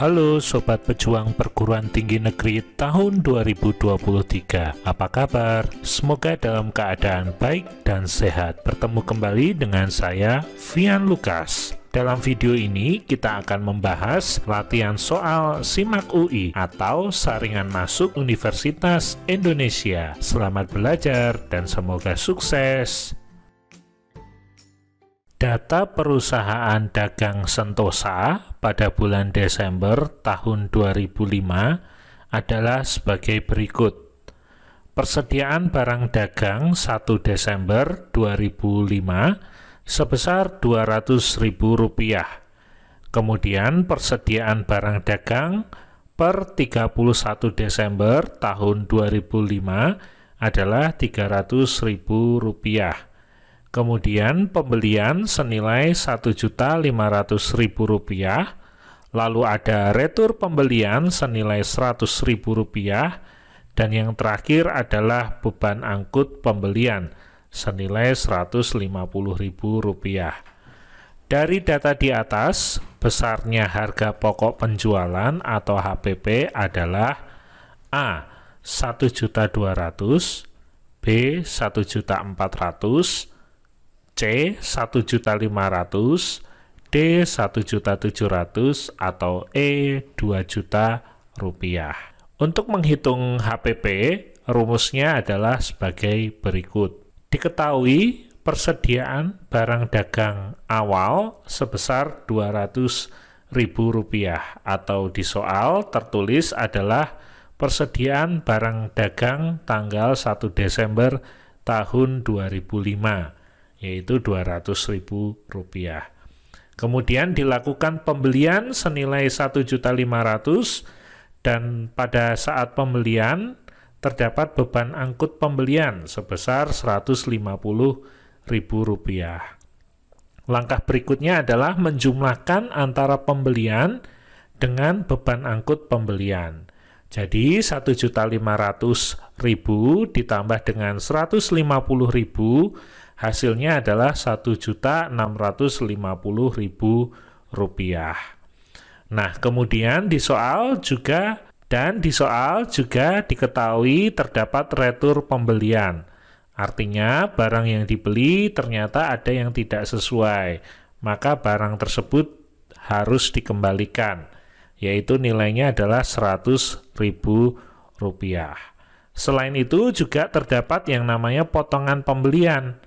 Halo Sobat Pejuang Perguruan Tinggi Negeri tahun 2023 Apa kabar? Semoga dalam keadaan baik dan sehat Bertemu kembali dengan saya, Vian Lukas dalam video ini kita akan membahas latihan soal SIMAK UI atau Saringan Masuk Universitas Indonesia. Selamat belajar dan semoga sukses. Data perusahaan dagang Sentosa pada bulan Desember tahun 2005 adalah sebagai berikut. Persediaan barang dagang 1 Desember 2005 sebesar Rp200.000. Kemudian persediaan barang dagang per 31 Desember tahun 2005 adalah Rp300.000. Kemudian pembelian senilai Rp1.500.000, lalu ada retur pembelian senilai Rp100.000, dan yang terakhir adalah beban angkut pembelian senilai Rp150.000. Dari data di atas, besarnya harga pokok penjualan atau HPP adalah A. 1.200, B. 1.400, C 1.500, D 1.700 atau E 2 juta rupiah. Untuk menghitung HPP, rumusnya adalah sebagai berikut. Diketahui persediaan barang dagang awal sebesar Rp200.000 atau di soal tertulis adalah persediaan barang dagang tanggal 1 Desember tahun 2005 yaitu Rp200.000. Kemudian dilakukan pembelian senilai rp 1.500 dan pada saat pembelian terdapat beban angkut pembelian sebesar Rp150.000. Langkah berikutnya adalah menjumlahkan antara pembelian dengan beban angkut pembelian. Jadi 1.500.000 ditambah dengan 150.000 Hasilnya adalah Rp1.650.000. Nah, kemudian di soal juga dan di soal juga diketahui terdapat retur pembelian. Artinya, barang yang dibeli ternyata ada yang tidak sesuai, maka barang tersebut harus dikembalikan, yaitu nilainya adalah Rp100.000. Selain itu juga terdapat yang namanya potongan pembelian.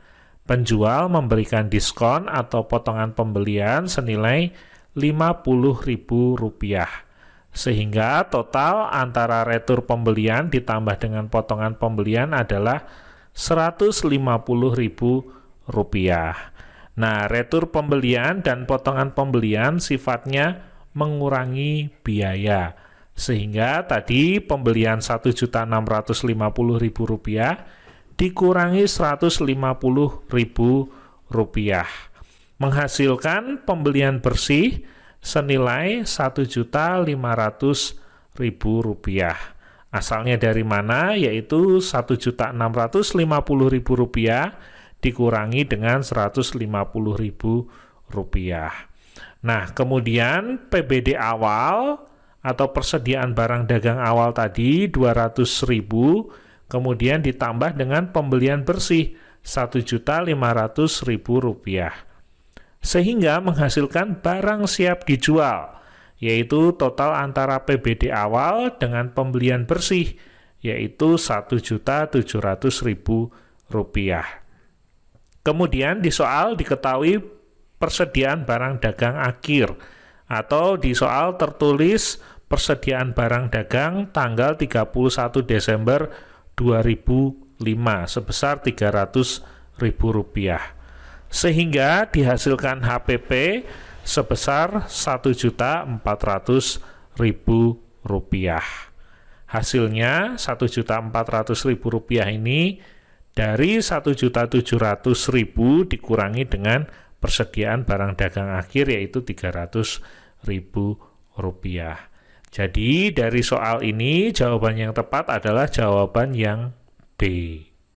Penjual memberikan diskon atau potongan pembelian senilai Rp50.000, sehingga total antara retur pembelian ditambah dengan potongan pembelian adalah Rp150.000. Nah, retur pembelian dan potongan pembelian sifatnya mengurangi biaya. Sehingga tadi pembelian Rp1.650.000 dikurangi 150 ribu rupiah. Menghasilkan pembelian bersih senilai Rp1.500.000. Asalnya dari mana? Yaitu Rp1.650.000 dikurangi dengan Rp150.000. Nah, kemudian PBD awal atau persediaan barang dagang awal tadi 200.000 Kemudian ditambah dengan pembelian bersih Rp1.500.000. Sehingga menghasilkan barang siap dijual, yaitu total antara PBD awal dengan pembelian bersih, yaitu Rp1.700.000. Kemudian di soal diketahui persediaan barang dagang akhir, atau di soal tertulis persediaan barang dagang tanggal 31 Desember 2005 sebesar 300 ribu rupiah sehingga dihasilkan HPP sebesar 1.400.000 rupiah hasilnya 1.400.000 rupiah ini dari 1.700.000 dikurangi dengan persediaan barang dagang akhir yaitu 300.000 rupiah jadi dari soal ini jawaban yang tepat adalah jawaban yang B.